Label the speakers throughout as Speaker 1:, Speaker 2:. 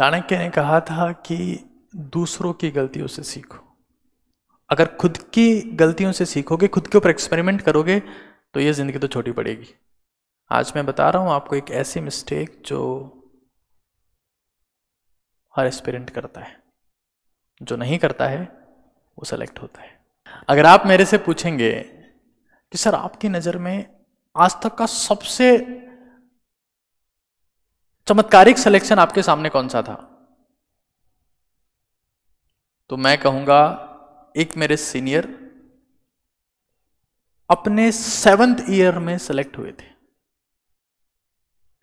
Speaker 1: चाणक्य ने कहा था कि दूसरों की गलतियों से सीखो अगर खुद की गलतियों से सीखोगे खुद के ऊपर एक्सपेरिमेंट करोगे तो ये ज़िंदगी तो छोटी पड़ेगी आज मैं बता रहा हूँ आपको एक ऐसी मिस्टेक जो हर एक्सपेरिमेंट करता है जो नहीं करता है वो सेलेक्ट होता है अगर आप मेरे से पूछेंगे कि सर आपकी नज़र में आज तक का सबसे चमत्कारिक सिलेक्शन आपके सामने कौन सा था तो मैं कहूंगा एक मेरे सीनियर अपने सेवंथ ईयर में सेलेक्ट हुए थे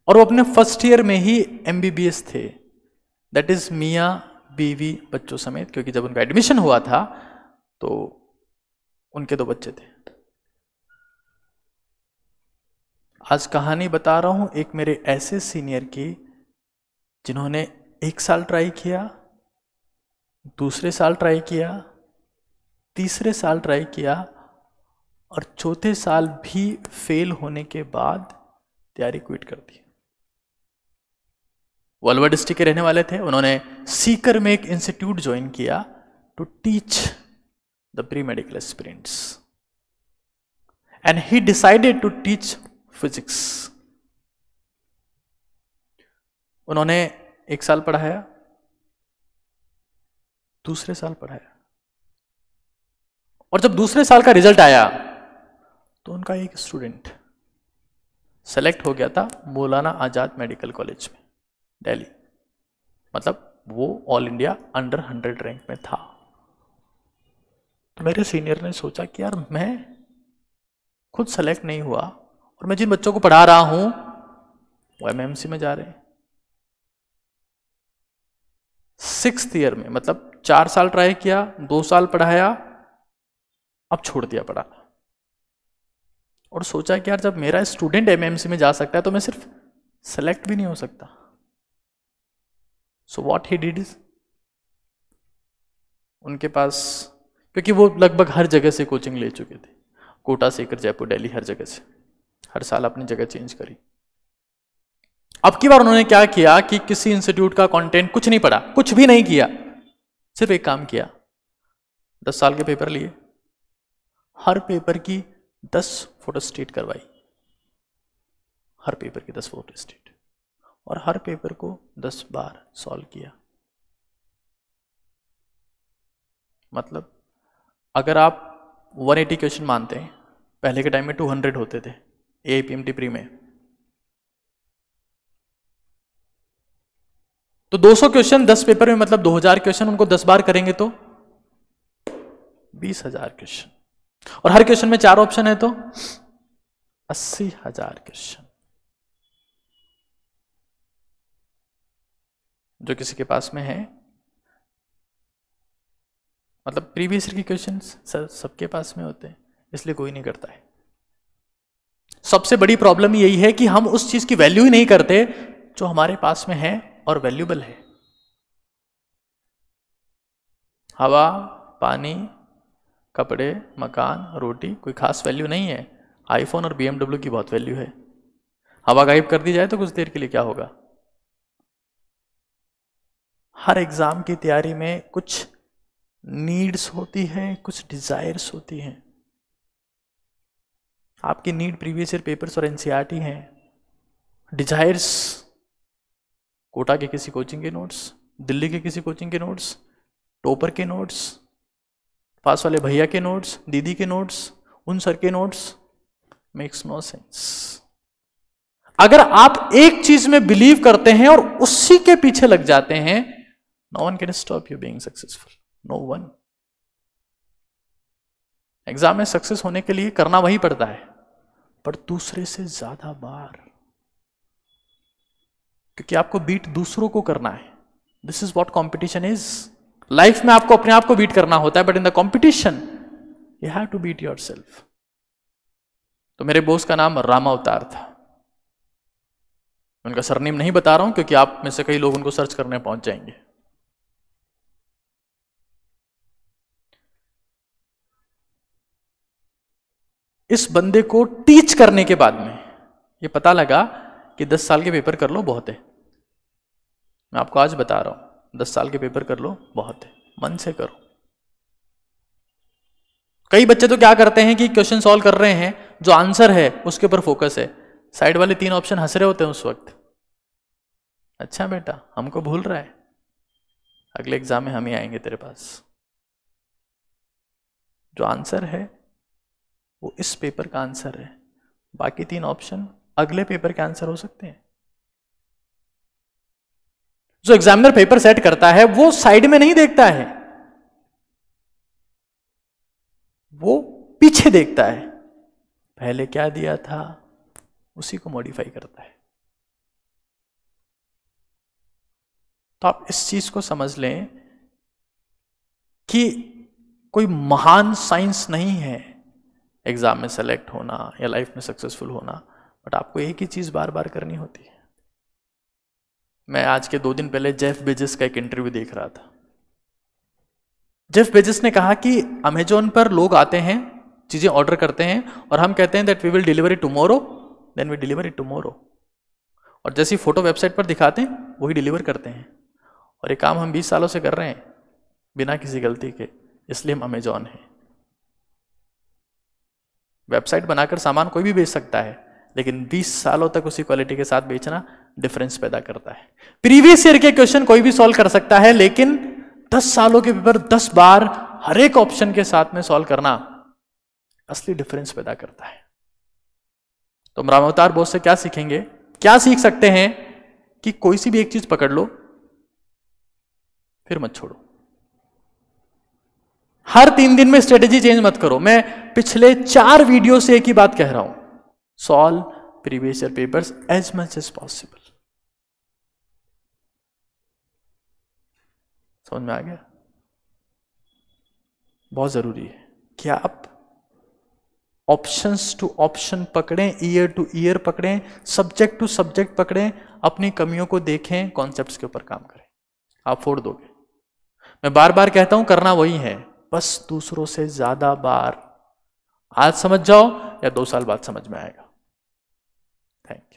Speaker 1: और वो अपने फर्स्ट ईयर में ही एमबीबीएस थे दैट इज मिया बीवी बच्चों समेत क्योंकि जब उनका एडमिशन हुआ था तो उनके दो बच्चे थे आज कहानी बता रहा हूँ एक मेरे ऐसे सीनियर की जिन्होंने एक साल ट्राई किया दूसरे साल ट्राई किया तीसरे साल ट्राई किया और चौथे साल भी फेल होने के बाद तैयारी क्विट कर दी वलवा डिस्ट्रिक्ट के रहने वाले थे उन्होंने सीकर में एक इंस्टीट्यूट ज्वाइन किया to teach the pre medical experience and he decided to teach physics उन्होंने एक साल पढ़ाया दूसरे साल पढ़ाया और जब दूसरे साल का रिजल्ट आया तो उनका एक स्टूडेंट सेलेक्ट हो गया था मौलाना आज़ाद मेडिकल कॉलेज में दिल्ली मतलब वो all India under hundred rank में था मेरे सीनियर ने सोचा कि यार मैं खुद सेलेक्ट नहीं हुआ और मैं जिन बच्चों को पढ़ा रहा हूं वो एमएमसी में जा रहे हैं सिक्स ईयर में मतलब चार साल ट्राई किया दो साल पढ़ाया अब छोड़ दिया पढ़ाना और सोचा कि यार जब मेरा स्टूडेंट एमएमसी में जा सकता है तो मैं सिर्फ सेलेक्ट भी नहीं हो सकता so what he did is उनके पास क्योंकि वो लगभग हर जगह से कोचिंग ले चुके थे कोटा से जयपुर दिल्ली हर जगह से हर साल अपनी जगह चेंज करी अब की बार उन्होंने क्या किया कि किसी इंस्टीट्यूट का कंटेंट कुछ नहीं पढ़ा कुछ भी नहीं किया सिर्फ एक काम किया दस साल के पेपर लिए हर पेपर की दस फोटो स्टेट करवाई हर पेपर की दस फोटो स्टेट और हर पेपर को दस बार सॉल्व किया मतलब अगर आप 180 क्वेश्चन मानते हैं पहले के टाइम में 200 होते थे A P M T pre में तो 200 क्वेश्चन 10 पेपर में मतलब 2000 क्वेश्चन उनको 10 बार करेंगे तो 20000 क्वेश्चन और हर क्वेश्चन में चार ऑप्शन है तो अस्सी हजार क्वेश्चन जो किसी के पास में है मतलब प्रीवियस ईयर के क्वेश्चन सबके पास में होते हैं इसलिए कोई नहीं करता है सबसे बड़ी प्रॉब्लम यही है कि हम उस चीज की वैल्यू ही नहीं करते जो हमारे पास में है और वैल्यूबल है हवा पानी कपड़े मकान रोटी कोई खास वैल्यू नहीं है आईफोन और बीएमडब्ल्यू की बहुत वैल्यू है हवा गायब कर दी जाए तो कुछ देर के लिए क्या होगा हर एग्जाम की तैयारी में कुछ नीड्स होती हैं कुछ डिजायर्स होती हैं आपके नीड प्रीवियस ईयर पेपर्स और एनसीईआरटी हैं डिजायर्स कोटा के किसी कोचिंग के नोट्स दिल्ली के किसी कोचिंग के नोट्स टोपर के नोट्स पास वाले भैया के नोट्स दीदी के नोट्स उन सर के नोट्स मेक्स नो सेंस अगर आप एक चीज में बिलीव करते हैं और उसी के पीछे लग जाते हैं no one can stop you being successful no one exam में सक्सेस होने के लिए करना वही पड़ता है पर दूसरे से ज्यादा बार क्योंकि आपको बीट दूसरों को करना है this is what competition is life में आपको अपने आप को बीट करना होता है but in the competition you have to beat yourself तो मेरे बोस का नाम रामा अवतार था उनका सरनेम नहीं बता रहा हूं क्योंकि आप में से कई लोग उनको सर्च करने पहुंच जाएंगे इस बंदे को टीच करने के बाद में ये पता लगा कि दस साल के पेपर कर लो बहुत है मैं आपको आज बता रहा हूं दस साल के पेपर कर लो बहुत है मन से करो कई बच्चे तो क्या करते हैं कि क्वेश्चन सॉल्व कर रहे हैं जो आंसर है उसके ऊपर फोकस है साइड वाले तीन ऑप्शन हंस रहे होते हैं उस वक्त अच्छा बेटा हमको भूल रहा है अगले एग्जाम में हम ही आएंगे तेरे पास जो आंसर है वो इस पेपर का आंसर है बाकी तीन ऑप्शन अगले पेपर के आंसर हो सकते हैं जो एग्जामिनर पेपर सेट करता है वो साइड में नहीं देखता है वो पीछे देखता है पहले क्या दिया था उसी को मॉडिफाई करता है तो आप इस चीज को समझ लें कि कोई महान साइंस नहीं है एग्ज़ाम में सेलेक्ट होना या लाइफ में सक्सेसफुल होना बट आपको एक ही चीज़ बार बार करनी होती है मैं आज के दो दिन पहले जेफ बेजिस का एक इंटरव्यू देख रहा था जेफ बेजिस ने कहा कि अमेजोन पर लोग आते हैं चीज़ें ऑर्डर करते हैं और हम कहते हैं that we will deliver it tomorrow then we deliver it tomorrow और जैसी फ़ोटो वेबसाइट पर दिखाते हैं वही डिलीवर करते हैं और ये काम हम 20 सालों से कर रहे हैं बिना किसी गलती के इसलिए हम अमेजॉन हैं वेबसाइट बनाकर सामान कोई भी बेच सकता है लेकिन 20 सालों तक उसी क्वालिटी के साथ बेचना डिफरेंस पैदा करता है प्रीवियस ईयर के क्वेश्चन कोई भी सॉल्व कर सकता है लेकिन 10 सालों के पेपर 10 बार हर एक ऑप्शन के साथ में सॉल्व करना असली डिफरेंस पैदा करता है तो हम रामावतार बोस से क्या सीखेंगे क्या सीख सकते हैं कि कोई सी भी एक चीज पकड़ लो फिर मत छोड़ो हर तीन दिन में स्ट्रेटेजी चेंज मत करो मैं पिछले चार वीडियो से एक ही बात कह रहा हूं solve previous year papers as much as possible समझ में आ गया बहुत जरूरी है क्या आप ऑप्शंस टू ऑप्शन पकड़ें ईयर टू ईयर पकड़ें सब्जेक्ट टू सब्जेक्ट पकड़ें अपनी कमियों को देखें कॉन्सेप्ट्स के ऊपर काम करें आप फोड़ दोगे मैं बार बार कहता हूं करना वही है बस दूसरों से ज्यादा बार आज समझ जाओ या दो साल बाद समझ में आएगा थैंक यू